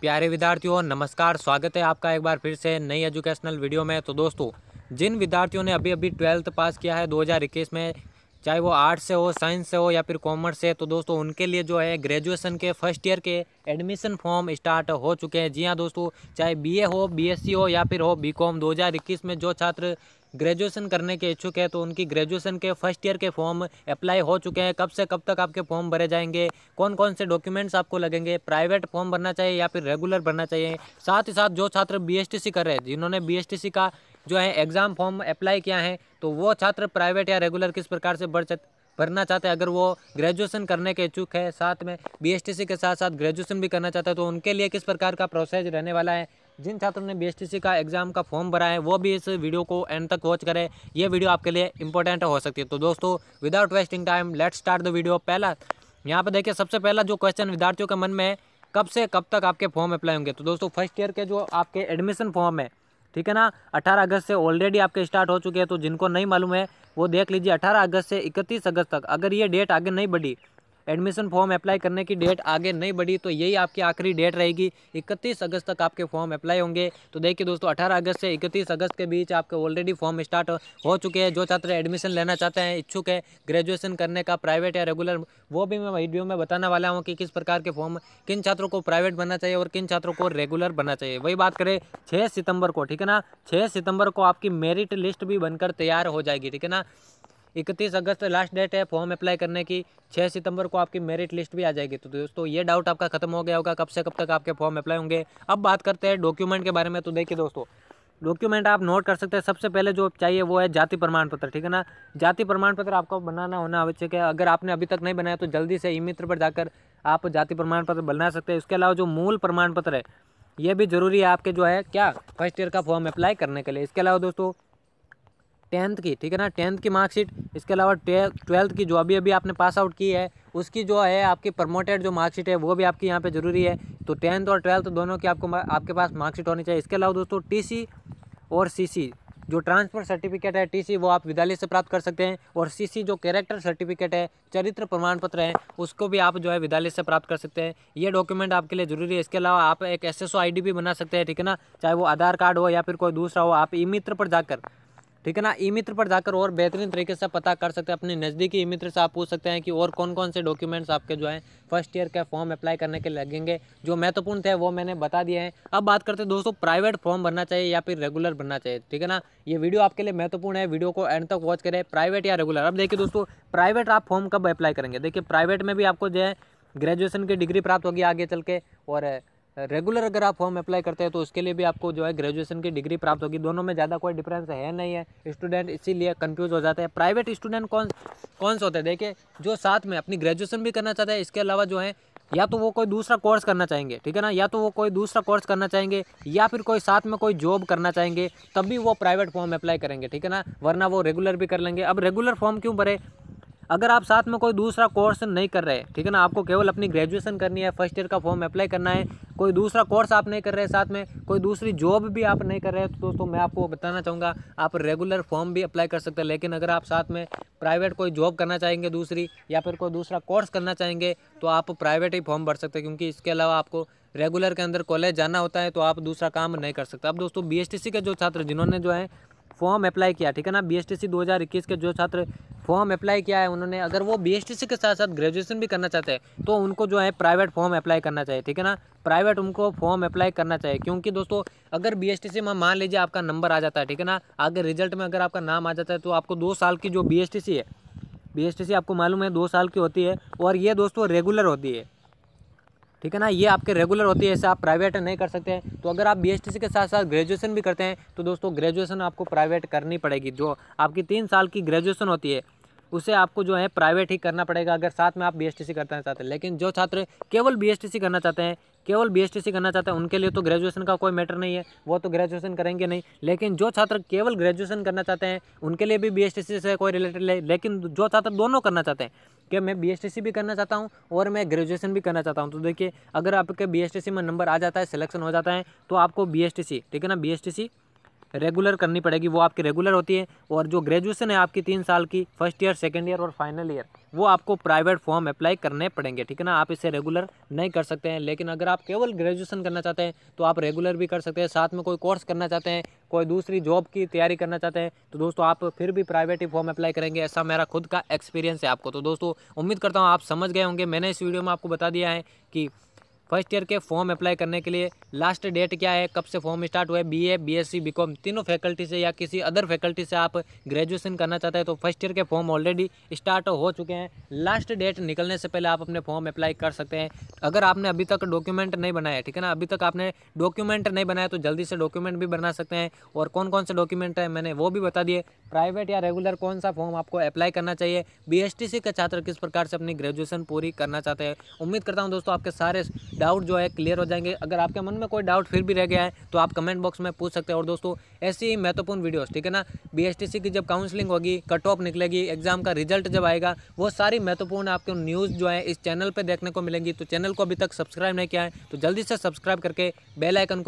प्यारे विद्यार्थियों नमस्कार स्वागत है आपका एक बार फिर से नई एजुकेशनल वीडियो में तो दोस्तों जिन विद्यार्थियों ने अभी अभी ट्वेल्थ पास किया है दो में चाहे वो आर्ट्स से हो साइंस से हो या फिर कॉमर्स से तो दोस्तों उनके लिए जो है ग्रेजुएशन के फर्स्ट ईयर के एडमिशन फॉर्म स्टार्ट हो चुके हैं जी हाँ दोस्तों चाहे बीए हो बीएससी हो या फिर हो बीकॉम 2021 में जो छात्र ग्रेजुएशन करने के इच्छुक है तो उनकी ग्रेजुएशन के फर्स्ट ईयर के फॉर्म अप्लाई हो चुके हैं कब से कब तक आपके फॉर्म भरे जाएंगे कौन कौन से डॉक्यूमेंट्स आपको लगेंगे प्राइवेट फॉर्म भरना चाहिए या फिर रेगुलर भरना चाहिए साथ ही साथ जो छात्र बी कर रहे हैं जिन्होंने बी का जो है एग्ज़ाम फॉर्म अप्लाई किया है तो वो छात्र प्राइवेट या रेगुलर किस प्रकार से भर भरना चाहते हैं अगर वो ग्रेजुएशन करने के इच्छुक है साथ में बीएसटीसी के साथ साथ ग्रेजुएशन भी करना चाहते हैं तो उनके लिए किस प्रकार का प्रोसेस रहने वाला है जिन छात्रों ने बी का एग्ज़ाम का फॉर्म भरा है वो भी इस वीडियो को एंड तक वॉच करें ये वीडियो आपके लिए इंपॉर्टेंट हो सकती है तो दोस्तों without wasting time let start the video पहला यहाँ पर देखिए सबसे पहला जो क्वेश्चन विद्यार्थियों के मन में है कब से कब तक आपके फॉर्म अप्लाई होंगे तो दोस्तों फर्स्ट ईयर के जो आपके एडमिशन फॉर्म है ठीक है ना अठारह अगस्त से ऑलरेडी आपके स्टार्ट हो चुके हैं तो जिनको नहीं मालूम है वो देख लीजिए अठारह अगस्त से इकतीस अगस्त तक अगर ये डेट आगे नहीं बढ़ी एडमिशन फॉर्म अप्लाई करने की डेट आगे नहीं बढ़ी तो यही आपकी आखिरी डेट रहेगी इकतीस अगस्त तक आपके फॉर्म अप्लाई होंगे तो देखिए दोस्तों अठारह अगस्त से इकतीस अगस्त के बीच आपके ऑलरेडी फॉर्म स्टार्ट हो चुके हैं जो छात्र एडमिशन लेना चाहते हैं इच्छुक है ग्रेजुएशन करने का प्राइवेट या रेगुलर वो भी मैं वीडियो में बताने वाला हूँ कि किस प्रकार के फॉर्म किन छात्रों को प्राइवेट बनना चाहिए और किन छात्रों को रेगुलर बनना चाहिए वही बात करें छः सितंबर को ठीक है ना छः सितंबर को आपकी मेरिट लिस्ट भी बनकर तैयार हो जाएगी ठीक है ना इकतीस अगस्त लास्ट डेट है फॉर्म अप्लाई करने की छः सितंबर को आपकी मेरिट लिस्ट भी आ जाएगी तो दोस्तों ये डाउट आपका खत्म हो गया होगा कब से कब तक आपके फॉर्म अप्लाई होंगे अब बात करते हैं डॉक्यूमेंट के बारे में तो देखिए दोस्तों डॉक्यूमेंट आप नोट कर सकते हैं सबसे पहले जो चाहिए वो है जाति प्रमाण पत्र ठीक है ना जाति प्रमाण पत्र आपको बनाना होना आवश्यक है अगर आपने अभी तक नहीं बनाया तो जल्दी से ई मित्र पर जाकर आप जाति प्रमाण पत्र बना सकते हैं इसके अलावा जो मूल प्रमाण पत्र है ये भी जरूरी है आपके जो है क्या फर्स्ट ईयर का फॉर्म अप्लाई करने के लिए इसके अलावा दोस्तों टेंथ की ठीक है ना टेंथ की मार्कशीट इसके अलावा ट्वेल्थ की जो अभी अभी आपने पास आउट की है उसकी जो है आपकी प्रमोटेड जो मार्कशीट है वो भी आपकी यहाँ पे ज़रूरी है तो टेंथ और ट्वेल्थ दोनों की आपको आपके पास मार्कशीट होनी चाहिए इसके अलावा दोस्तों टीसी और सीसी जो ट्रांसफर सर्टिफिकेट है टीसी वो आप विद्यालय से प्राप्त कर सकते हैं और सीसी जो कैरेक्टर सर्टिफिकेट है चरित्र प्रमाण पत्र है उसको भी आप जो है विद्यालय से प्राप्त कर सकते हैं ये डॉक्यूमेंट आपके लिए ज़रूरी है इसके अलावा आप एक एस एस भी बना सकते हैं ठीक है ना चाहे वो आधार कार्ड हो या फिर कोई दूसरा हो आप ई मित्र पर जाकर ठीक है ना ई मित्र पर जाकर और बेहतरीन तरीके से पता कर सकते हैं अपने नज़दीकी ई मित्र से आप पूछ सकते हैं कि और कौन कौन से डॉक्यूमेंट्स आपके जो हैं फर्स्ट ईयर का फॉर्म अप्लाई करने के लगेंगे जो महत्वपूर्ण थे वो मैंने बता दिए हैं अब बात करते हैं दोस्तों प्राइवेट फॉर्म भरना चाहिए या फिर रेगुलर भरना चाहिए ठीक है ना ये वीडियो आपके लिए महत्वपूर्ण है वीडियो को एंड तक वॉच करें प्राइवेट या रेगुलर अब देखिए दोस्तों प्राइवेट आप फॉर्म कब अप्लाई करेंगे देखिए प्राइवेट में भी आपको जो है ग्रेजुएशन की डिग्री प्राप्त होगी आगे चल के और रेगुलर अगर आप फॉर्म अप्लाई करते हैं तो उसके लिए भी आपको जो है ग्रेजुएशन की डिग्री प्राप्त होगी दोनों में ज़्यादा कोई डिफरेंस है नहीं है स्टूडेंट इसीलिए कंफ्यूज हो जाते हैं प्राइवेट स्टूडेंट कौन कौन से होते हैं देखिए जो साथ में अपनी ग्रेजुएशन भी करना चाहते हैं इसके अलावा जो है या तो वो कोई दूसरा कोर्स करना चाहेंगे ठीक है ना या तो वो कोई दूसरा कोर्स करना चाहेंगे या फिर कोई साथ में कोई जॉब करना चाहेंगे तब भी वो प्राइवेट फॉर्म अप्लाई करेंगे ठीक है ना वरना वो रेगुलर भी कर लेंगे अब रेगुलर फॉर्म क्यों भरे अगर आप साथ में कोई दूसरा कोर्स नहीं कर रहे ठीक है ना आपको केवल अपनी ग्रेजुएशन करनी है फर्स्ट ईयर का फॉर्म अप्लाई करना है कोई दूसरा कोर्स आप नहीं कर रहे साथ में कोई दूसरी जॉब भी आप नहीं कर रहे तो दोस्तों मैं आपको बताना चाहूँगा आप रेगुलर फॉर्म भी अप्लाई कर सकते हैं लेकिन अगर आप साथ में प्राइवेट कोई जॉब करना चाहेंगे दूसरी या फिर कोई दूसरा कोर्स करना चाहेंगे तो आप प्राइवेट ही फॉर्म भर सकते हैं क्योंकि इसके अलावा आपको रेगुलर के अंदर कॉलेज जाना होता है तो आप दूसरा काम नहीं कर सकते अब दोस्तों बी के जो छात्र जिन्होंने जो है फॉर्म अप्लाई किया ठीक है ना बी एस टी सी दो हज़ार इक्कीस के जो छात्र फॉर्म अप्लाई किया है उन्होंने अगर वो बी के साथ साथ ग्रेजुएशन भी करना चाहते हैं तो उनको जो है प्राइवेट फॉर्म अप्लाई करना चाहिए ठीक है ना प्राइवेट उनको फॉर्म अप्लाई करना चाहिए क्योंकि दोस्तों अगर बी एस में मान लीजिए आपका नंबर आ जाता है ठीक है ना आगे रिजल्ट में अगर आपका नाम आ जाता है तो आपको दो साल की जो बी है बी आपको मालूम है दो साल की होती है और ये दोस्तों रेगुलर होती है ठीक है ना ये आपके रेगुलर होती है ऐसे आप प्राइवेट नहीं कर सकते हैं तो अगर आप बी के साथ साथ ग्रेजुएसन भी करते हैं तो दोस्तों ग्रेजुएसन आपको प्राइवेट करनी पड़ेगी जो आपकी तीन साल की ग्रेजुएसन होती है उसे आपको जो है प्राइवेट ही करना पड़ेगा अगर साथ में आप बी करना चाहते हैं लेकिन जो छात्र केवल बी करना चाहते हैं केवल बी करना चाहते हैं उनके लिए तो ग्रेजुएशन का कोई मैटर नहीं है वो तो ग्रेजुएशन करेंगे नहीं लेकिन जो छात्र केवल ग्रेजुएशन करना चाहते हैं उनके लिए भी बी से कोई रिलेटेड नहीं लेकिन जो छात्र दोनों करना चाहते हैं कि मैं बी भी करना चाहता हूँ और मैं ग्रेजुएशन भी करना चाहता हूँ तो देखिए अगर आपके बी में नंबर आ जाता है सिलेक्शन हो जाता है तो आपको बी ठीक है ना बी रेगुलर करनी पड़ेगी वो आपकी रेगुलर होती है और जो ग्रेजुएशन है आपकी तीन साल की फर्स्ट ईयर सेकेंड ईयर और फाइनल ईयर वो आपको प्राइवेट फॉर्म अप्लाई करने पड़ेंगे ठीक है ना आप इसे रेगुलर नहीं कर सकते हैं लेकिन अगर आप केवल ग्रेजुएशन करना चाहते हैं तो आप रेगुलर भी कर सकते हैं साथ में कोई कोर्स करना चाहते हैं कोई दूसरी जॉब की तैयारी करना चाहते हैं तो दोस्तों आप फिर भी प्राइवेट ही फॉर्म अप्लाई करेंगे ऐसा मेरा खुद का एक्सपीरियंस है आपको तो दोस्तों उम्मीद करता हूँ आप समझ गए होंगे मैंने इस वीडियो में आपको बता दिया है कि फर्स्ट ईयर के फॉर्म अप्लाई करने के लिए लास्ट डेट क्या है कब से फॉर्म स्टार्ट हुआ है B A B S C B com तीनों फैकल्टी से या किसी अदर फैकल्टी से आप ग्रेजुएशन करना चाहते हैं तो फर्स्ट ईयर के फॉर्म ऑलरेडी स्टार्ट हो चुके हैं लास्ट डेट निकलने से पहले आप अपने फॉर्म अप्लाई कर सकते हैं अगर आपने अभी तक डॉक्यूमेंट नहीं बनाया ठीक है ना अभी तक आपने डॉक्यूमेंट नहीं बनाया तो जल्दी से डॉक्यूमेंट भी बना सकते हैं और कौन कौन से डॉक्यूमेंट हैं मैंने वो भी बता दिए प्राइवेट या रेगुलर कौन सा फॉर्म आपको अप्लाई करना चाहिए बी एस टी सी के छात्र किस प्रकार से अपनी ग्रेजुएशन पूरी करना चाहते हैं उम्मीद करता हूँ दोस्तों आपके सारे डाउट जो है क्लियर हो जाएंगे अगर आपके मन में कोई डाउट फिर भी रह गया है तो आप कमेंट बॉक्स में पूछ सकते हैं और दोस्तों ऐसी ही महत्वपूर्ण वीडियोस ठीक है ना बीएसटीसी की जब काउंसलिंग होगी कट ऑफ निकलेगी एग्जाम का रिजल्ट जब आएगा वो सारी महत्वपूर्ण आपको न्यूज़ जो है इस चैनल पर देखने को मिलेंगी तो चैनल को अभी तक सब्सक्राइब नहीं किया है तो जल्दी से सब्सक्राइब करके बेलाइकन